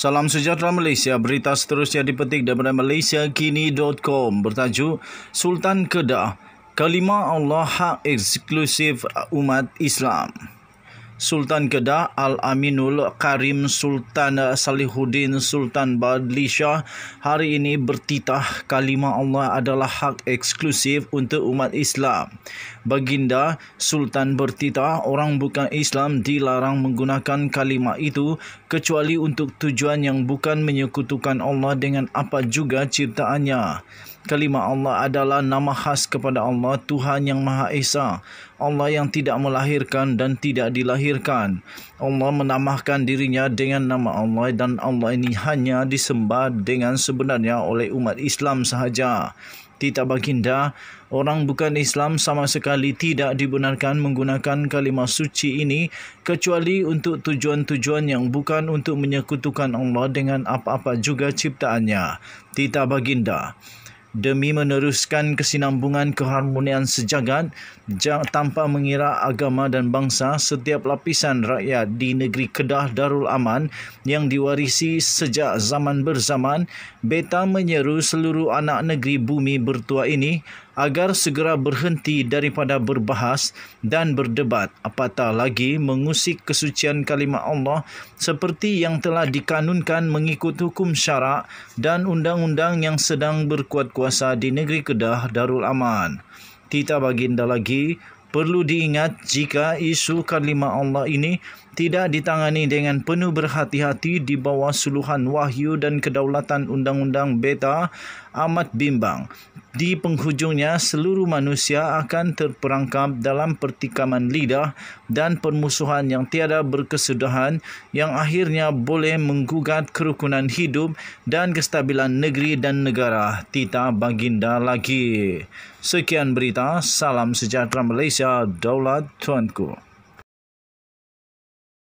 Salam sejahtera Malaysia. Berita seterusnya dipetik daripada malaysiakini.com bertajuk Sultan Kedah, Kalimah Allah Hak Eksklusif Umat Islam. Sultan Kedah Al Aminul Karim Sultan Salihuddin Sultan Badlishah hari ini bertitah kalimah Allah adalah hak eksklusif untuk umat Islam. Baginda Sultan bertitah orang bukan Islam dilarang menggunakan kalimah itu kecuali untuk tujuan yang bukan menyekutukan Allah dengan apa juga ciptaannya. Kalimah Allah adalah nama khas kepada Allah Tuhan yang Maha Esa, Allah yang tidak melahirkan dan tidak dilahirkan. Allah menamahkan dirinya dengan nama Allah dan Allah ini hanya disembah dengan sebenarnya oleh umat Islam sahaja. Tidak Baginda, orang bukan Islam sama sekali tidak dibenarkan menggunakan kalimah suci ini kecuali untuk tujuan-tujuan yang bukan untuk menyekutukan Allah dengan apa-apa juga ciptaannya. Tidak Baginda, demi meneruskan kesinambungan keharmonian sejagat tanpa mengira agama dan bangsa setiap lapisan rakyat di negeri Kedah Darul Aman yang diwarisi sejak zaman berzaman beta menyeru seluruh anak negeri bumi bertua ini agar segera berhenti daripada berbahas dan berdebat apatah lagi mengusik kesucian kalimah Allah seperti yang telah dikanunkan mengikut hukum syarak dan undang-undang yang sedang berkuat-kuat berkuasa di negeri Kedah Darul Aman. Tita baginda lagi perlu diingat jika isu kalima Allah ini tidak ditangani dengan penuh berhati-hati di bawah suluhan wahyu dan kedaulatan undang-undang beta amat bimbang. Di penghujungnya, seluruh manusia akan terperangkap dalam pertikaman lidah dan permusuhan yang tiada berkesudahan yang akhirnya boleh menggugat kerukunan hidup dan kestabilan negeri dan negara. Tita baginda lagi. Sekian berita, salam sejahtera Malaysia, Daulat Tuanku.